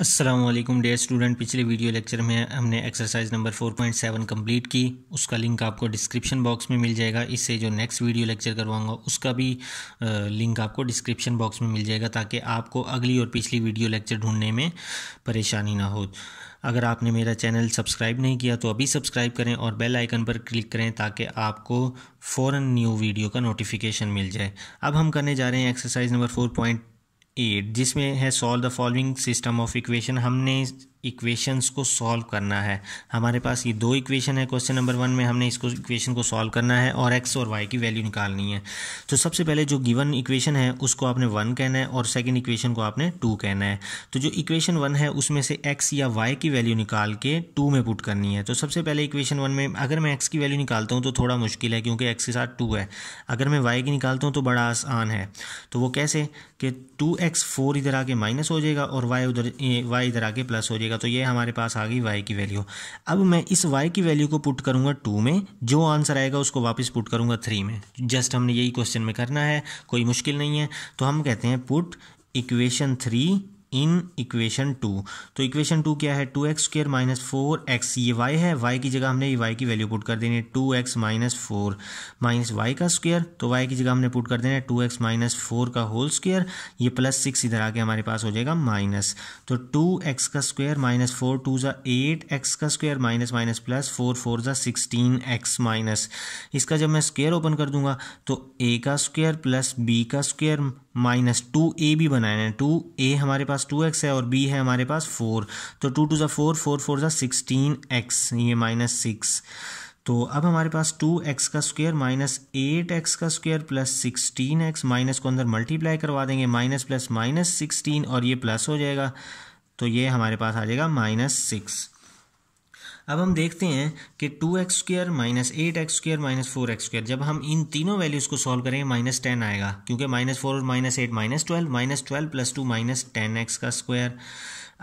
असलम डे स्टूडेंट पिछले video lecture में हमने एक्सरसाइज नंबर 4.7 कंप्लीट की उसका लिंक आपको डिस्क्रिप्शन बॉक्स में मिल जाएगा इससे जो नेक्स्ट वीडियो लेक्चर करवाऊंगा उसका भी लिंक आपको डिस्क्रिप्शन बॉक्स में मिल जाएगा ताकि आपको अगली और पिछली वीडियो लेक्चर ढूंढने में परेशानी ना हो अगर आपने मेरा चैनल सब्सक्राइब नहीं किया तो अभी सब्सक्राइब करें और बेल आइकन पर क्लिक करें ताकि आपको फ़ौर न्यू वीडियो का नोटिफिकेशन मिल जाए अब हम करने जा रहे हैं एक्सरसाइज नंबर फोर एट जिसमें है solve the following system of equation हमने इक्वेशंस को सॉल्व करना है हमारे पास ये दो इक्वेशन है क्वेश्चन नंबर वन में हमने इसको इक्वेशन को सॉल्व करना है और एक्स और वाई की वैल्यू निकालनी है तो सबसे पहले जो गिवन इक्वेशन है उसको आपने वन कहना है और सेकंड इक्वेशन को आपने टू कहना है तो जो इक्वेशन वन है उसमें से एक्स या वाई की वैल्यू निकाल के टू में पुट करनी है तो सबसे पहले इक्वेशन वन में अगर मैं एक्स की वैल्यू निकालता हूँ तो थोड़ा मुश्किल है क्योंकि एक्स के साथ टू है अगर मैं वाई की निकालता हूँ तो बड़ा आसान है तो वो कैसे कि टू एक्स फोर इधर आके माइनस हो जाएगा और वाई उधर वाई इधर आके प्लस हो जाएगा तो ये हमारे पास आ गई वाई की वैल्यू अब मैं इस वाई की वैल्यू को पुट करूँगा टू में जो आंसर आएगा उसको वापस पुट करूँगा थ्री में जस्ट हमने यही क्वेश्चन में करना है कोई मुश्किल नहीं है तो हम कहते हैं put equation three in equation two तो इक्वेशन टू क्या है two x square minus four x ये वाई है वाई की जगह हमने ये वाई की वैल्यू पुट कर देनी है two x minus four minus y का स्क्वेयर तो वाई की जगह हमने पुट कर देना है टू एक्स माइनस फोर का होल स्क्वेयर ये प्लस सिक्स इधर आके हमारे पास हो जाएगा माइनस तो टू एक्स का स्क्वेयर माइनस फोर टू ज़ा एट एक्स का square minus minus plus four four ज़ा सिक्सटीन एक्स माइनस इसका जब मैं स्क्वेयर ओपन कर दूंगा तो ए का स्क्वेयर प्लस बी का स्क्वेयर माइनस टू ए भी बनाया है टू ए हमारे पास टू एक्स है और बी है हमारे पास फोर तो टू टू ज़ा फोर फोर फोर ज़ा सिक्सटीन एक्स ये माइनस सिक्स तो अब हमारे पास टू एक्स का स्क्वायर माइनस एट एक्स का square plus sixteen x minus को अंदर मल्टीप्लाई करवा देंगे माइनस प्लस माइनस सिक्सटीन और ये प्लस हो जाएगा तो ये हमारे पास आ जाएगा माइनस सिक्स अब हम देखते हैं कि two x square minus eight x square minus four x square जब हम इन तीनों वैल्यूज़ को सॉल्व करेंगे माइनस टेन आएगा क्योंकि माइनस फोर और minus eight minus twelve minus twelve plus two minus ten x का स्क्वायर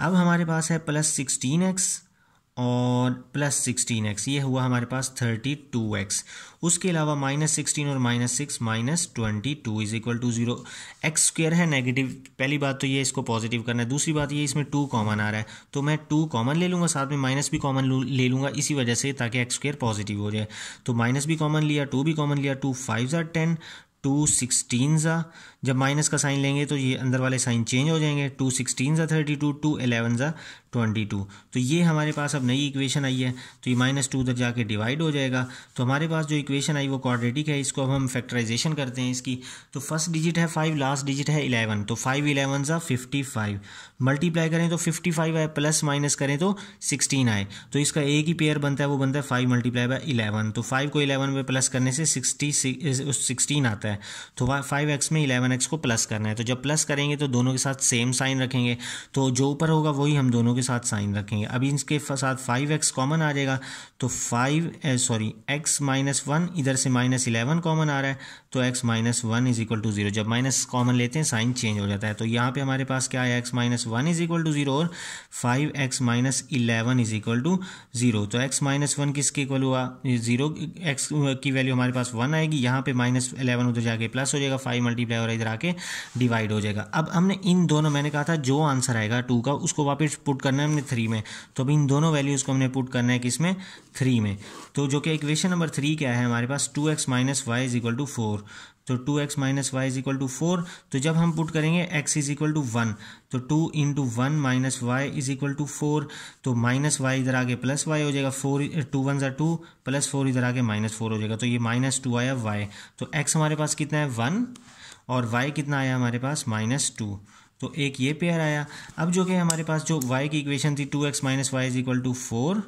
अब हमारे पास है प्लस सिक्सटीन एक्स और प्लस सिक्सटीन एक्स ये हुआ हमारे पास थर्टी टू एक्स उसके अलावा माइनस सिक्सटीन और minus six minus twenty two is equal to zero x square है नेगेटिव पहली बात तो ये इसको पॉजिटिव करना है दूसरी बात ये इसमें टू कॉमन आ रहा है तो मैं टू कॉमन ले लूँगा साथ में माइनस भी कॉमन ले लूँगा इसी वजह से ताकि एक्स स्क्वेयर पॉजिटिव हो जाए तो माइनस भी कॉमन लिया टू भी कॉमन लिया टू फाइव ज़ा टेन टू सिक्सटीन ज़ा जब माइनस का साइन लेंगे तो ये अंदर वाले साइन चेंज हो जाएंगे टू सिक्सटीन ज़ा थर्टी टू टू एलेवन ज़ा ट्वेंटी टू तो ये हमारे पास अब नई इक्वेशन आई है तो ये माइनस टू उधर जाके डिवाइड हो जाएगा तो हमारे पास जो इक्वेशन आई वो क्वाड्रेटिक है इसको अब हम फैक्टराइजेशन करते हैं इसकी तो फर्स्ट डिजिट है फाइव लास्ट डिजिट है इलेवन तो फाइव इलेवन सा फिफ्टी फाइव मल्टीप्लाई करें तो फिफ्टी फाइव आए प्लस माइनस करें तो सिक्सटीन आए तो इसका एक ही पेयर बनता है वो बनता है फाइव मल्टीप्लाई बाय इलेवन तो फाइव को इलेवन में प्लस करने से सिक्सटी सिक्सटीन आता है तो फाइव एक्स में इलेवन एक्स को प्लस करना है तो जब प्लस करेंगे तो दोनों के साथ सेम साइन रखेंगे तो जो ऊपर होगा वही हम दोनों के साथ साइन रखेंगे अभी इसके साथ फाइव एक्स कॉमन आ जाएगा तो five sorry x minus one इधर से माइनस इलेवन कॉमन आ रहा है तो x minus one is equal to zero जब माइनस कॉमन लेते हैं साइन चेंज हो जाता है तो यहाँ पे हमारे पास क्या है x minus one is equal to zero और five x minus eleven is equal to zero तो एक्स माइनस वन किसके इक्वल हुआ जीरो एक्स की वैल्यू हमारे पास वन आएगी यहाँ पे माइनस इलेवन उधर जाके प्लस हो जाएगा फाइव मल्टीप्लाई और इधर आके डिवाइड हो जाएगा अब हमने इन दोनों मैंने कहा था जो आंसर आएगा टू का उसको वापस पुट करना करना है हमने थ्री में तो अभी इन दोनों वैल्यूज़ को हमने पुट करना है कि इसमें थ्री में तो जो कि इक्वेशन नंबर थ्री क्या है हमारे पास two x minus y is equal to four तो two x minus y is equal to four तो जब हम पुट करेंगे x is equal to one तो two into one minus y is equal to four तो minus y इधर आगे plus y हो जाएगा फोर टू वन ज़ा टू प्लस फोर इधर आगे माइनस फोर हो जाएगा तो ये माइनस टू आया वाई तो एक्स हमारे पास कितना है वन और वाई कितना आया हमारे पास माइनस टू तो एक ये पेयर आया अब जो कि हमारे पास जो वाई की इक्वेशन थी two x minus y is equal to four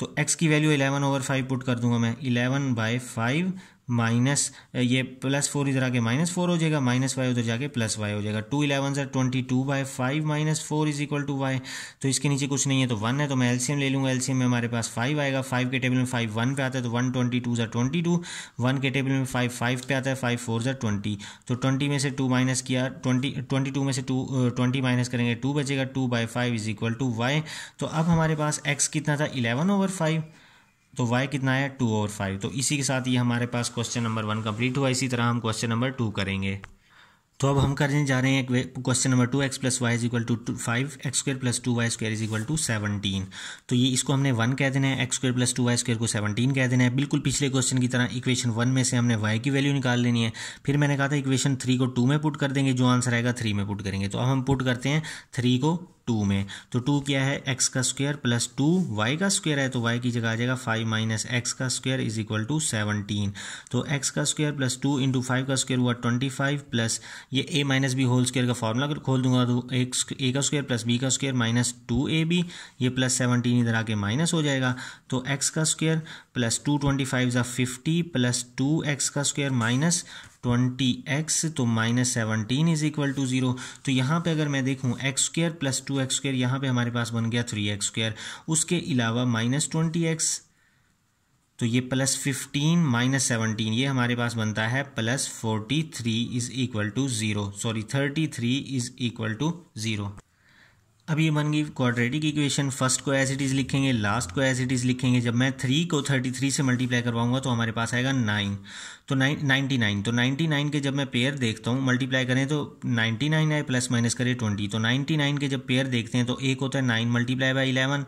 तो एक्स की value eleven over five put कर दूंगा मैं इलेवन बाई फाइव माइनस ये प्लस फोर इधर आके माइनस फोर हो जाएगा माइनस वाई उधर जाके प्लस वाई हो जाएगा टू इलेवन सर twenty two by five minus four is equal to y तो इसके नीचे कुछ नहीं है तो वन है तो मैं एलसीएम ले लूँगा एलसीएम में हमारे पास फाइव आएगा फाइव के टेबल में फाइव वन पे आता है तो वन ट्वेंटी टू सर ट्वेंटी टू वन के टेबल में फाइव फाइव पे आता है फाइव फोर सर ट्वेंटी तो ट्वेंटी में से टू माइनस किया ट्वेंटी ट्वेंटी टू में से टू ट्वेंटी माइनस करेंगे टू बचेगा two by five is equal to y तो अब हमारे पास एक्स कितना था इलेवन ओवर फाइव तो y कितना है टू और फाइव तो इसी के साथ ये हमारे पास क्वेश्चन नंबर वन कंप्लीट हुआ इसी तरह हम क्वेश्चन नंबर टू करेंगे तो अब हम करने जा रहे हैं question number two x plus y is equal to two five x square plus two y square is equal to seventeen तो ये इसको हमने वन कह देना है x square plus two y square को सेवनटीन कह देना है बिल्कुल पिछले क्वेश्चन की तरह इक्वेशन वन में से हमने वाई की वैल्यू निकाल लेनी है फिर मैंने कहा था इक्वेशन थ्री को टू में पुट कर देंगे जो आंसर आएगा थ्री में पुट करेंगे तो अब हम पुट करते हैं थ्री को टू में तो टू क्या है एक्स का स्क्वेयर प्लस टू वाई का स्क्वेयर है तो वाई की जगह आ जाएगा फाइव माइनस एक्स का square is equal to seventeen तो एक्स का square plus two into five का स्क्वेयर हुआ ट्वेंटी फाइव प्लस ये a minus b whole square का फॉर्मूला अगर खोल दूंगा तो एक ए का स्क्वेयर प्लस बी का square minus two a b ये प्लस सेवनटीन इधर आके माइनस हो जाएगा तो एक्स का square plus two twenty five या फिफ्टी प्लस टू एक्स का स्क्वेयर माइनस ट्वेंटी एक्स तो minus seventeen is equal to zero तो यहाँ पे अगर मैं देखूँ x square plus two x square यहाँ पर हमारे पास बन गया थ्री एक्स स्क्र उसके अलावा माइनस ट्वेंटी एक्स तो ये प्लस फिफ्टीन माइनस सेवनटीन ये हमारे पास बनता है plus forty three is equal to zero sorry thirty three is equal to zero अब ये बन गई क्वाड्रेटिक इक्वेशन फर्स्ट को एज इट इज़ लिखेंगे लास्ट को एज इट इज़ लिखेंगे जब मैं थ्री को थर्टी थ्री से मल्टीप्लाई करवाऊंगा तो हमारे पास आएगा नाइन तो नाइन नाइन्टी नाइन तो नाइन्टी नाइन के जब मैं पेयर देखता हूँ मल्टीप्लाई करें तो नाइन्टी नाइन आए प्लस माइनस करें ट्वेंटी तो नाइन्टी नाइन के जब पेयर देखते हैं तो एक होता है नाइन मल्टीप्लाई बाई इलेवन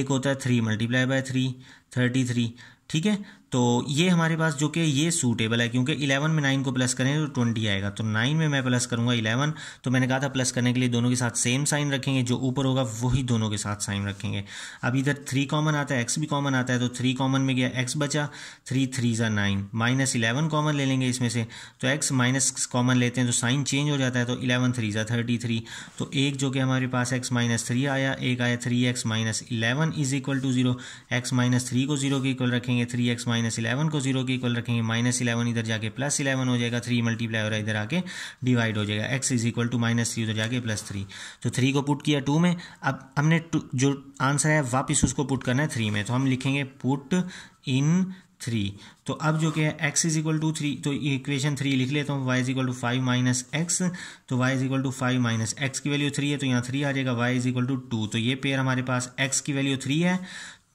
एक होता है three multiply by three thirty three ठीक है तो ये हमारे पास जो कि ये सूटेबल है क्योंकि इलेवन में नाइन को प्लस करें तो ट्वेंटी आएगा तो नाइन में मैं प्लस करूंगा इलेवन तो मैंने कहा था प्लस करने के लिए दोनों के साथ सेम साइन रखेंगे जो ऊपर होगा वही दोनों के साथ साइन रखेंगे अब इधर थ्री कॉमन आता है एक्स भी कॉमन आता है तो थ्री कॉमन में गया एक्स बचा थ्री थ्री ज़ा नाइन माइनस इलेवन कॉमन ले लेंगे इसमें से तो एक्स माइनस कॉमन लेते हैं तो साइन चेंज हो जाता है तो इलेवन थ्री ज़ा थर्टी थ्री तो एक जो कि हमारे पास एक्स माइनस थ्री आया एक आया three x minus eleven is equal to zero x minus three को जीरो के इक्वल रखेंगे three x minus minus eleven को जीरो के इक्वल रखेंगे माइनस इलेवन इधर जाके प्लस इलेवन हो जाएगा थ्री मल्टीप्लाई हो रहा है इधर आके डिवाइड हो जाएगा x is equal to minus three उधर जाके प्लस थ्री तो थ्री को पुट किया टू में अब हमने जो आंसर है वापिस उसको पुट करना है थ्री में तो हम लिखेंगे पुट इन थ्री तो अब जो क्या है x is equal to three तो इक्वेशन थ्री लिख लेता हूँ y is equal to five minus x तो y is equal to five minus x की वैल्यू थ्री है तो यहाँ थ्री आ जाएगा y is equal to two तो ये पेयर हमारे पास एक्स की वैल्यू थ्री है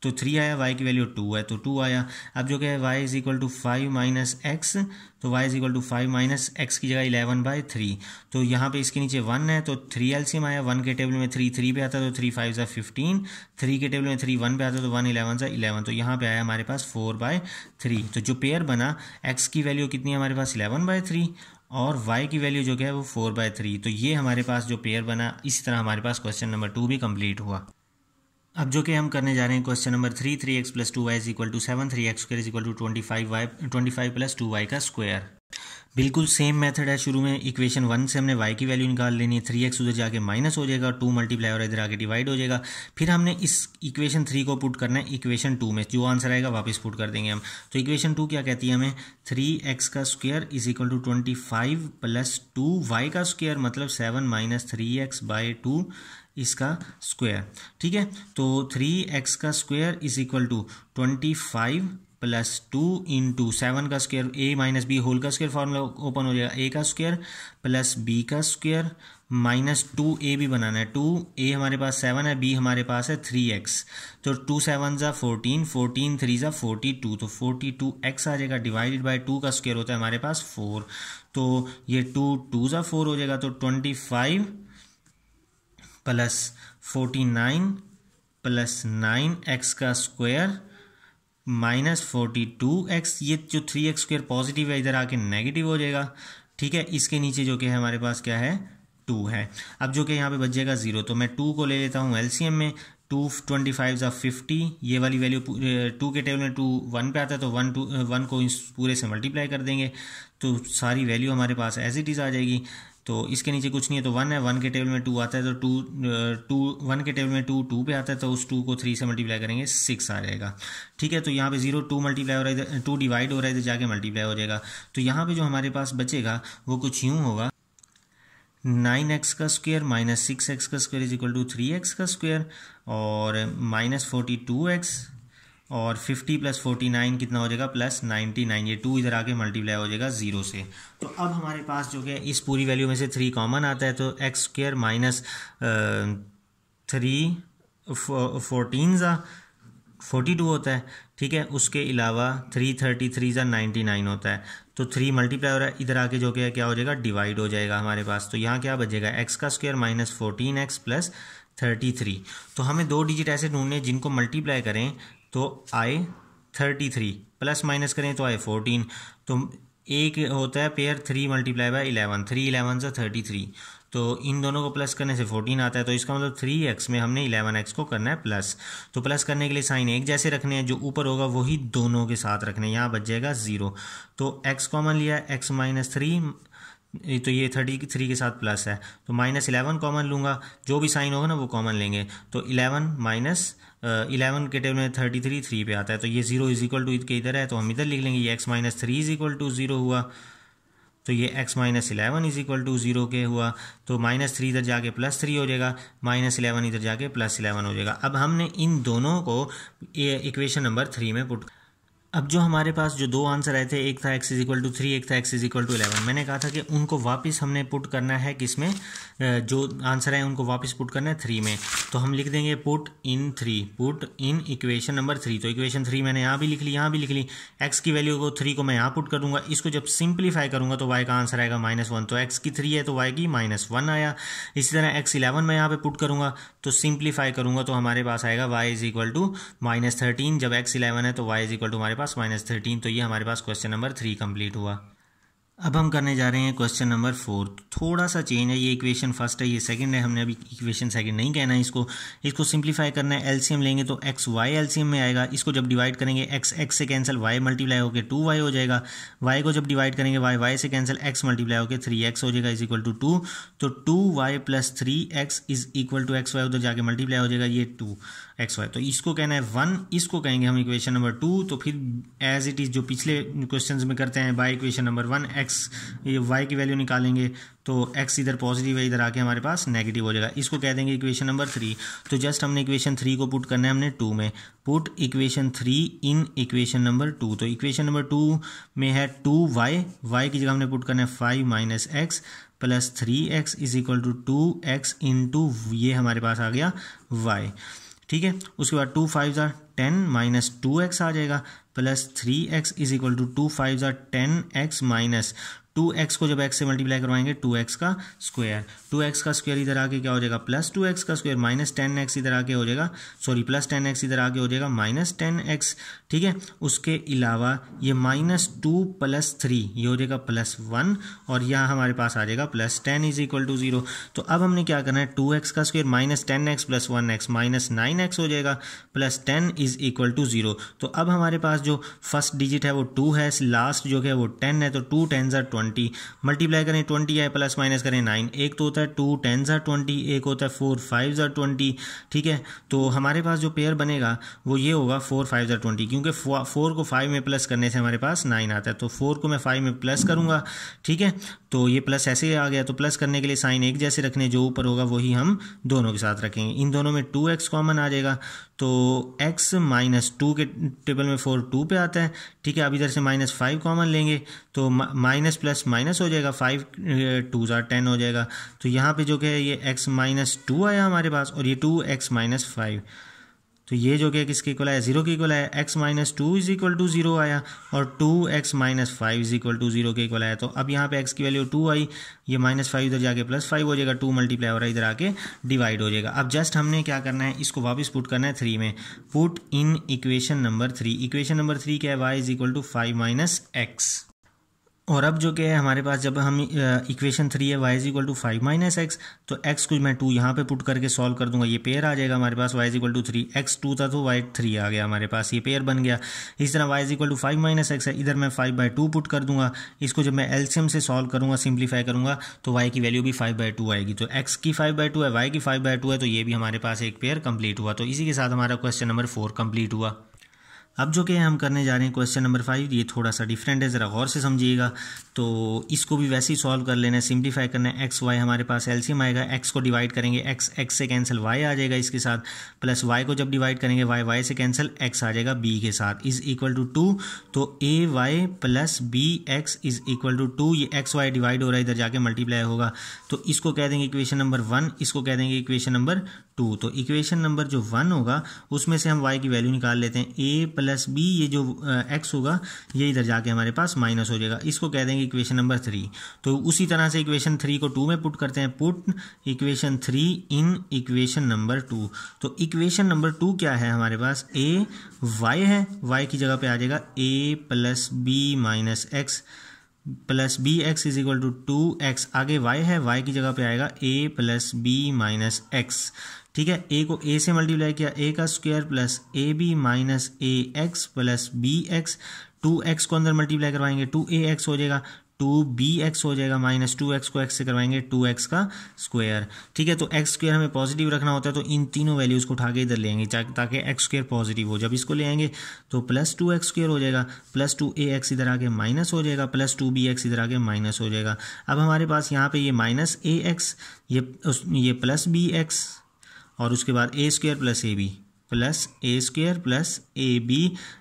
तो थ्री आया वाई की वैल्यू टू है तो टू आया अब जो क्या है y is equal to five minus x तो y is equal to five minus x की जगह इलेवन बाई थ्री तो यहाँ पे इसके नीचे वन है तो थ्री एलसीएम आया वन के टेबल में थ्री थ्री पे आता तो थ्री फाइव ज़ा फिफ्टीन थ्री के टेबल में थ्री वन पे आता तो वन इलेवन ज़ा इलेवन तो यहाँ पे आया हमारे पास फोर बाय थ्री तो जो पेयर बना एक्स की वैल्यू कितनी है हमारे पास इलेवन बाय थ्री और y की वैल्यू जो है वो फोर बाय थ्री तो ये हमारे पास जो पेयर बना इसी तरह हमारे पास क्वेश्चन नंबर टू भी कंप्लीट हुआ अब जो कि हम करने जा रहे हैं question number three three x plus two y is equal to seven three x square is equal to twenty five y twenty five plus two y का स्क्वायर बिल्कुल सेम मेथड है शुरू में इक्वेशन वन से हमने Y की value निकाल लेनी है थ्री एक्स उधर जाके माइनस हो जाएगा टू मल्टीप्लाई और इधर आके डिवाइड हो जाएगा फिर हमने इस इक्वेशन थ्री को पुट करना है इक्वेशन टू में जो आंसर आएगा वापस पुट कर देंगे हम तो इक्वेशन टू क्या कहती है हमें थ्री एक्स का square is equal to twenty five plus two y का स्क्वेयर मतलब seven minus three x by two इसका स्क्वायर ठीक है तो थ्री एक्स का square is equal to twenty five plus two into seven का square a minus b whole का square formula open हो जाएगा ए का स्क्वायर प्लस बी का स्क्वायर माइनस टू ए भी बनाना है टू ए हमारे पास सेवन है बी हमारे पास है थ्री एक्स तो टू सेवन ज़ा फोर्टीन फोर्टीन थ्री ज़ा फोर्टी टू तो फोर्टी टू एक्स आ जाएगा डिवाइडेड बाय टू का स्क्वायर होता है हमारे पास फोर तो ये टू टू ज़ा फोर हो जाएगा तो twenty five plus forty nine plus nine x का square minus forty two x ये जो थ्री एक्स स्क्वायर पॉजिटिव है इधर आके नेगेटिव हो जाएगा ठीक है इसके नीचे जो कि है हमारे पास क्या है टू है अब जो कि यहाँ पे बच जाएगा ज़ीरो तो मैं टू को ले लेता हूँ एलसीएम में टू ट्वेंटी फाइव ज़ा फिफ्टी ये वाली वैल्यू टू के टेबल में टू वन पे आता है तो वन टू वन को इस पूरे से मल्टीप्लाई कर देंगे तो सारी वैल्यू हमारे पास एज इट इज़ आ जाएगी तो इसके नीचे कुछ नहीं है तो वन है वन के टेबल में टू आता है तो टू टू वन के टेबल में टू टू पे आता है तो उस टू को थ्री से मल्टीप्लाई करेंगे सिक्स आ जाएगा ठीक है तो यहाँ पे जीरो टू मल्टीप्लाई हो रहा है टू डिवाइड हो रहा है तो जाके मल्टीप्लाई हो जाएगा तो यहाँ पे जो हमारे पास बचेगा वो कुछ यूँ होगा नाइन एक्स का स्क्वेयर माइनस सिक्स एक्स का square is equal to three x का स्क्वेयर और माइनस फोर्टी टू एक्स और 50 प्लस फोर्टी कितना हो जाएगा प्लस 99 ये टू इधर आके मल्टीप्लाई हो जाएगा जीरो से तो अब हमारे पास जो है इस पूरी वैल्यू में से थ्री कॉमन आता है तो x square minus three fourteen ज़ा फोर्टी टू होता है ठीक है उसके अलावा थ्री थर्टी थ्री ज़ा नाइन्टी नाइन होता है तो थ्री मल्टीप्लाई हो रहा है इधर आके जो क्या क्या हो जाएगा डिवाइड हो जाएगा हमारे पास तो यहाँ क्या बचेगा एक्स का square minus fourteen x plus thirty three तो हमें दो डिजिट ऐसे ढूंढने जिनको मल्टीप्लाई करें तो आए थर्टी थ्री प्लस माइनस करें तो आए फोर्टीन तो एक होता है pair three multiply by eleven three eleven से थर्टी थ्री तो इन दोनों को प्लस करने से फोर्टीन आता है तो इसका मतलब थ्री एक्स में हमने इलेवन एक्स को करना है प्लस तो प्लस करने के लिए साइन एक जैसे रखने हैं जो ऊपर होगा वही दोनों के साथ रखने हैं यहाँ बच जाएगा ज़ीरो तो एक्स कॉमन लिया एक्स माइनस थ्री तो ये थर्टी थ्री के साथ प्लस है तो माइनस इलेवन कॉमन लूँगा जो भी साइन होगा ना वो कॉमन लेंगे तो इलेवन माइनस इलेवन के टेबल में थर्टी थ्री थ्री पे आता है तो ये जीरो इज इक्वल टू के इधर है तो हम इधर लिख लेंगे ये x minus three is equal to zero हुआ तो ये x minus eleven is equal to zero के हुआ तो माइनस थ्री इधर जाके प्लस थ्री हो जाएगा माइनस इलेवन इधर जाके प्लस इलेवन हो जाएगा अब हमने इन दोनों को इक्वेशन नंबर थ्री में पुट अब जो हमारे पास जो दो आंसर आए थे एक था x is equal to three एक था x is equal to eleven मैंने कहा था कि उनको वापस हमने पुट करना है किसमें जो आंसर है उनको वापस पुट करना है थ्री में तो हम लिख देंगे put in three put in equation number three तो इक्वेशन थ्री मैंने यहाँ भी लिख ली यहाँ भी लिख ली एक्स की वैल्यू को थ्री को मैं यहाँ पुट करूँगा इसको जब सिंप्लीफाई करूँगा तो वाई का आंसर आएगा माइनस वन तो एक्स की थ्री है तो वाई की माइनस वन आया इसी तरह एक्स इलेवन मैं यहाँ पर पुट करूँगा तो सिंप्लीफाई करूँगा तो हमारे पास आएगा y is equal to minus thirteen जब एक्स इलेवन है तो वाई इज इक्वल टू हमारे पास माइनस थर्टीन तो ये हमारे पास क्वेश्चन नंबर थ्री कंप्लीट हुआ अब हम करने जा रहे हैं क्वेश्चन नंबर फोर थोड़ा सा चेंज है ये इक्वेशन फर्स्ट है ये सेकंड है हमने अभी इक्वेशन सेकंड नहीं कहना है इसको इसको सिंप्लीफाई करना है एलसीएम लेंगे तो एक्स वाई एलसीएम में आएगा इसको जब डिवाइड करेंगे एक्स एक्स से कैंसिल वाई मल्टीप्लाई होकर टू वाई हो जाएगा वाई को जब डिवाइड करेंगे वाई वाई से कैंसिल एक्स मल्टीप्लाई होकर थ्री एक्स हो जाएगा इज इक्वल टू टू तो two y plus three x is equal to x y उधर जाके मल्टीप्लाई हो जाएगा ये टू एक्स वाई तो इसको कहना है वन इसको कहेंगे हम इक्वेशन नंबर टू तो फिर एज इट इज़ जो पिछले क्वेश्चन में करते हैं by equation number one x x ये वाई की वैल्यू निकालेंगे तो एक्स इधर पॉजिटिव है इधर आके हमारे पास नेगेटिव हो जाएगा इसको कह देंगे इक्वेशन नंबर थ्री तो जस्ट हमने इक्वेशन थ्री को पुट करना है हमने टू में put equation three in equation number two तो इक्वेशन नंबर टू में है टू वाई वाई की जगह हमने पुट करना है five minus x plus three x is equal to two x in two ये हमारे पास आ गया वाई ठीक है उसके बाद टू फाइव ज़ार टेन माइनस टू एक्स आ जाएगा plus three x is equal to two five जो ten x minus two x को जब एक्स से मल्टीप्लाई करवाएंगे टू एक्स का स्क्वायर टू एक्स का स्क्वायर इधर आके क्या हो जाएगा प्लस टू एक्स का स्क्वायर माइनस टेन एक्स इधर आके हो जाएगा सॉरी प्लस टेन एक्स इधर आके हो जाएगा माइनस टेन एक्स ठीक है उसके अलावा ये माइनस टू प्लस थ्री ये हो जाएगा प्लस वन और यह हमारे पास आ जाएगा plus ten is equal to zero तो अब हमने क्या करना है टू एक्स का square minus ten x plus one x minus nine x हो जाएगा plus ten is equal to zero तो अब हमारे पास जो फर्स्ट डिजिट है वो टू है लास्ट जो है वो टेन है तो टू टेन ज़र ट्वेंटी मल्टीप्लाई करें ट्वेंटी आए प्लस माइनस करें नाइन एक तो होता है टू टेन ज़र ट्वेंटी एक होता है फोर फाइव ज़र ट्वेंटी ठीक है तो हमारे पास जो पेयर बनेगा वो ये होगा फोर फाइव ज़र ट्वेंटी क्योंकि फोर को फाइव में प्लस करने से हमारे पास नाइन आता है तो फोर को मैं फाइव में प्लस करूँगा ठीक है तो ये प्लस ऐसे ही आ गया तो प्लस करने के लिए साइन एक जैसे रखने जो ऊपर होगा वही हम दोनों के साथ रखेंगे इन दोनों में टू एक्स कॉमन आ जाएगा तो एक्स माइनस टू के टेबल में फोर टू टू पे आता है ठीक है अब इधर से माइनस फाइव कॉमन लेंगे तो माइनस प्लस माइनस हो जाएगा फाइव टू ज़ार टेन हो जाएगा तो यहाँ पे जो कि ये एक्स माइनस टू आया हमारे पास और ये टू एक्स माइनस फाइव तो ये जो कि किसके इक्वल आया जीरो के इक्वल आया x minus two is equal to zero आया और two x minus five is equal to zero के इक्वल आया तो अब यहाँ पे एक्स की वैल्यू टू आई ये माइनस फाइव इधर जाके प्लस फाइव हो जाएगा टू मल्टीप्लाई हो रहा है इधर आके डिवाइड हो जाएगा अब जस्ट हमने क्या करना है इसको वापस पुट करना है थ्री में put in equation number three equation number three क्या है y is equal to five minus x और अब जो क्या है हमारे पास जब हम इक्वेशन थ्री है y is equal to five minus x तो एक्स को मैं टू यहाँ पे पुट करके सॉल्व कर दूंगा ये पेयर आ जाएगा हमारे पास y is equal to three x two था तो वाई थ्री आ गया हमारे पास ये पेयर बन गया इस तरह y is equal to five minus x है इधर मैं फाइव बाई टू पुट कर दूंगा इसको जब मैं एल्शियम से सॉल्व करूँगा सिंप्लीफाई करूँगा तो वाई की वैल्यू भी फाइव बाई टू आएगी तो एक्स की फाइव बाई टू है वाई की फाइव बाई टू है तो ये भी हमारे पास एक पेयर कंप्लीट हुआ तो इसी के साथ हमारा क्वेश्चन नंबर फोर कंप्लीट हुआ अब जो कि हम करने जा रहे हैं क्वेश्चन नंबर फाइव ये थोड़ा सा डिफरेंट है ज़रा गौर से समझिएगा तो इसको भी वैसे ही सॉल्व कर लेना है सिम्प्लीफाई करना है एक्स वाई हमारे पास एलसीएम आएगा एक्स को डिवाइड करेंगे एक्स एक्स से कैंसिल वाई आ जाएगा इसके साथ प्लस वाई को जब डिवाइड करेंगे वाई वाई से कैंसिल एक्स आ जाएगा बी के साथ इज़ इक्वल टू टू तो a y plus b x is equal to two ये एक्स वाई डिवाइड हो रहा है इधर जाके मल्टीप्लाई होगा तो इसको कह देंगे इक्वेशन नंबर वन इसको कह देंगे इक्वेशन नंबर टू तो इक्वेशन नंबर जो वन होगा उसमें से हम वाई की वैल्यू निकाल लेते हैं ए प्लस बी ये जो एक्स होगा ये इधर जाके हमारे पास माइनस हो जाएगा इसको कह देंगे इक्वेशन नंबर थ्री तो उसी तरह से इक्वेशन थ्री को टू में पुट करते हैं put equation three in equation number two तो इक्वेशन नंबर टू क्या है हमारे पास ए वाई है वाई की जगह पर आ जाएगा a plus b minus x plus b x is equal to two x आगे वाई है वाई की जगह पे आएगा a plus b minus x ठीक है ए को ए से मल्टीप्लाई किया ए का square plus a b minus a x plus b x two x को अंदर मल्टीप्लाई करवाएंगे टू ए एक्स हो जाएगा टू बी एक्स हो जाएगा माइनस टू एक्स को एक्स से करवाएंगे टू एक्स का स्क्वायर ठीक है तो एक्स स्क्वायर हमें पॉजिटिव रखना होता है तो इन तीनों वैल्यूज़ को उठा के इधर लेंगे ताकि एक्स स्क्वायर पॉजिटिव हो जब इसको ले आएंगे तो प्लस टू एक्स स्क्वायर हो जाएगा प्लस टू ए एक्स इधर आके माइनस हो जाएगा प्लस टू बी एक्स इधर आके माइनस हो जाएगा अब हमारे पास यहाँ पर ये माइनस ए एक्स ये ये प्लस बी एक्स और उसके बाद a square plus a b plus a square plus a b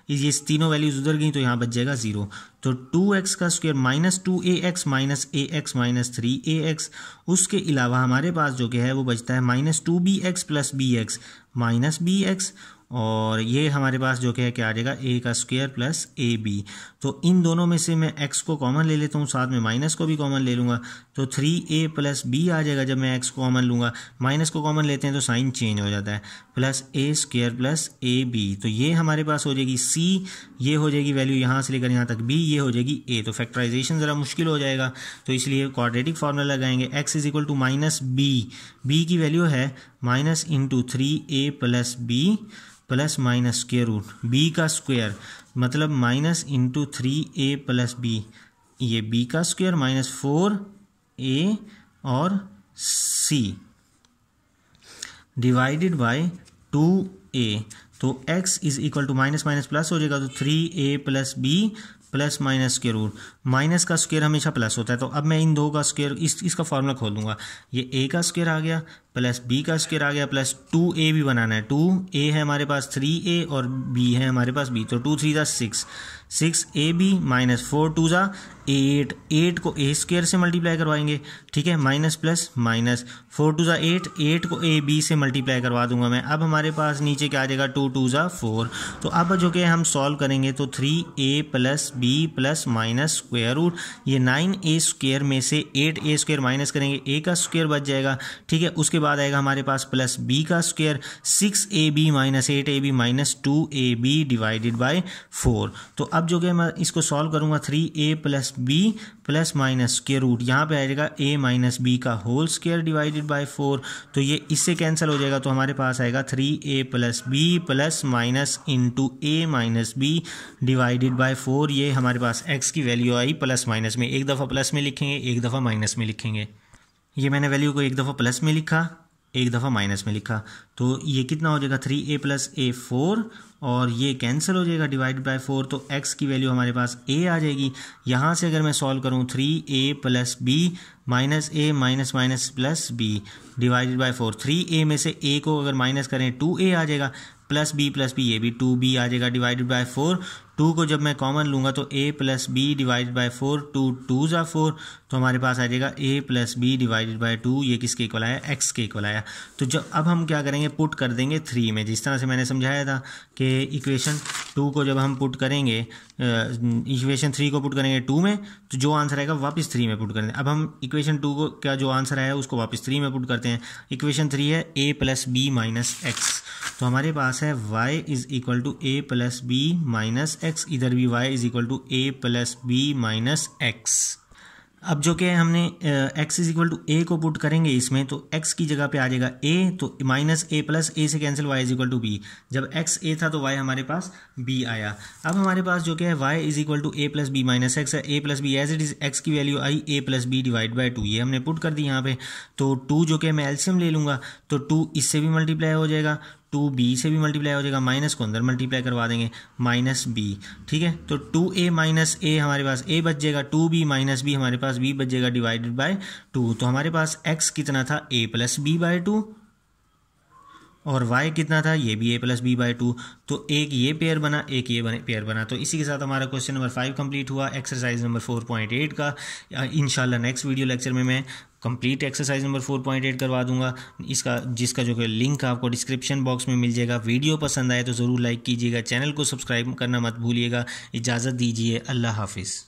ये तीनों वैल्यूज उधर गई तो यहाँ बच जाएगा ज़ीरो तो टू एक्स का square minus two a x minus a x minus three a x उसके अलावा हमारे पास जो कि है वो बचता है minus two b x plus b x minus b x और ये हमारे पास जो क्या क्या आ जाएगा ए का स्क्वेयर प्लस ए बी तो इन दोनों में से मैं एक्स को कॉमन ले लेता हूँ साथ में माइनस को भी कॉमन ले लूँगा तो थ्री ए प्लस बी आ जाएगा जब मैं एक्स को कॉमन लूँगा माइनस को कॉमन लेते हैं तो साइन चेंज हो जाता है plus a square plus a b तो ये हमारे पास हो जाएगी सी ये हो जाएगी वैल्यू यहाँ से लेकर यहाँ तक बी ये हो जाएगी ए तो फैक्टराइजेशन ज़रा मुश्किल हो जाएगा तो इसलिए क्वाड्रेटिक फार्मूला लगाएंगे x is equal to minus b b की वैल्यू है minus into three a plus b plus minus square root b का स्क्वेयर मतलब minus into three a plus b ये बी का स्क्वेयर माइनस फोर ए और c divided by two a तो x is equal to minus minus plus हो जाएगा तो three a plus b plus minus square root minus का square हमेशा plus होता है तो अब मैं इन दो का स्केयर इस इसका फॉर्मूला खोल दूंगा ये ए का स्केयर आ गया प्लस बी का स्केयर आ गया प्लस टू ए भी बनाना है टू ए है हमारे पास थ्री ए और बी है हमारे पास बी तो टू थ्री दस six six a b minus four two ज़ा एट एट को ए स्क्वेयर से मल्टीप्लाई करवाएंगे ठीक है minus plus minus four two ज़ा एट एट को ए बी से मल्टीप्लाई करवा दूंगा मैं अब हमारे पास नीचे क्या आ जाएगा टू टू ज़ा फोर तो अब जो कि हम सॉल्व करेंगे तो three a plus b plus minus square root ये नाइन ए स्क्वेयर में से एट ए स्क्वेयर माइनस करेंगे ए का स्क्वेयर बच जाएगा ठीक है उसके बाद आएगा हमारे पास प्लस बी का square six a b minus eight a b minus two a b divided by four तो अब जो कि मैं इसको सॉल्व करूंगा three a plus b plus minus के रूट यहाँ पे आ जाएगा ए माइनस बी का whole square divided by four तो ये इससे कैंसिल हो जाएगा तो हमारे पास आएगा three a plus b plus minus into a minus b divided by four ये हमारे पास एक्स की वैल्यू आई प्लस माइनस में एक दफ़ा प्लस में लिखेंगे एक दफ़ा माइनस में लिखेंगे ये मैंने वैल्यू को एक दफ़ा प्लस में लिखा एक दफ़ा माइनस में लिखा तो ये कितना हो जाएगा three a plus a four और ये कैंसिल हो जाएगा डिवाइड बाय फोर तो एक्स की वैल्यू हमारे पास ए आ जाएगी यहाँ से अगर मैं सॉल्व करूँ three a plus b minus a minus minus plus b divided by four three a में से ए को अगर माइनस करें टू ए आ जाएगा प्लस बी प्लस बी ये भी टू बी आ जाएगा डिवाइडेड बाय फोर टू को जब मैं कॉमन लूँगा तो a plus b divide by four two two ज़ा फोर तो हमारे पास आ जाएगा a plus b divided by two ये किसके इक्वल आया एक्स के इक्वल आया तो जब अब हम क्या करेंगे पुट कर देंगे थ्री में जिस तरह से मैंने समझाया था कि इक्वेशन टू को जब हम पुट करेंगे इक्वेशन थ्री को पुट करेंगे टू में तो जो आंसर आएगा वापस थ्री में पुट करेंगे अब हम इक्वेशन टू को क्या जो आंसर आया उसको वापस थ्री में पुट करते हैं इक्वेशन थ्री है a plus b minus x तो हमारे पास है y is equal to a plus b minus x x इधर भी y is equal to a plus b minus x अब जो कि हमने x is equal to a को पुट करेंगे इसमें तो एक्स की जगह पे आ जाएगा ए तो माइनस ए प्लस ए से cancel y is equal to b जब एक्स ए था तो वाई हमारे पास बी आया अब हमारे पास जो क्या है y is equal to a plus b minus x है a plus b as it is x की वैल्यू आई a plus b divide by two ये हमने पुट कर दी यहाँ पे तो टू जो कि मैं एल्शियम ले लूँगा तो टू इससे भी मल्टीप्लाई हो जाएगा टू बी से भी मल्टीप्लाई हो जाएगा माइनस को अंदर मल्टीप्लाई करवा देंगे माइनस बी ठीक है तो टू ए माइनस ए हमारे पास ए बच जाएगा टू बी माइनस बी हमारे पास बी बच जाएगा डिवाइडेड बाय टू तो हमारे पास एक्स कितना था a plus b by two और y कितना था ये भी a plus b by two तो एक ये पेयर बना एक ये बने पेयर बना तो इसी के साथ हमारा क्वेश्चन नंबर फाइव कंप्लीट हुआ exercise number four point eight का इन नेक्स्ट वीडियो लेक्चर में मैं complete exercise number four point eight करवा दूंगा इसका जिसका जो कि लिंक आपको डिस्क्रिप्शन बॉक्स में मिल जाएगा वीडियो पसंद आए तो ज़रूर लाइक कीजिएगा चैनल को सब्सक्राइब करना मत भूलिएगा इजाज़त दीजिए अल्लाह हाफिज़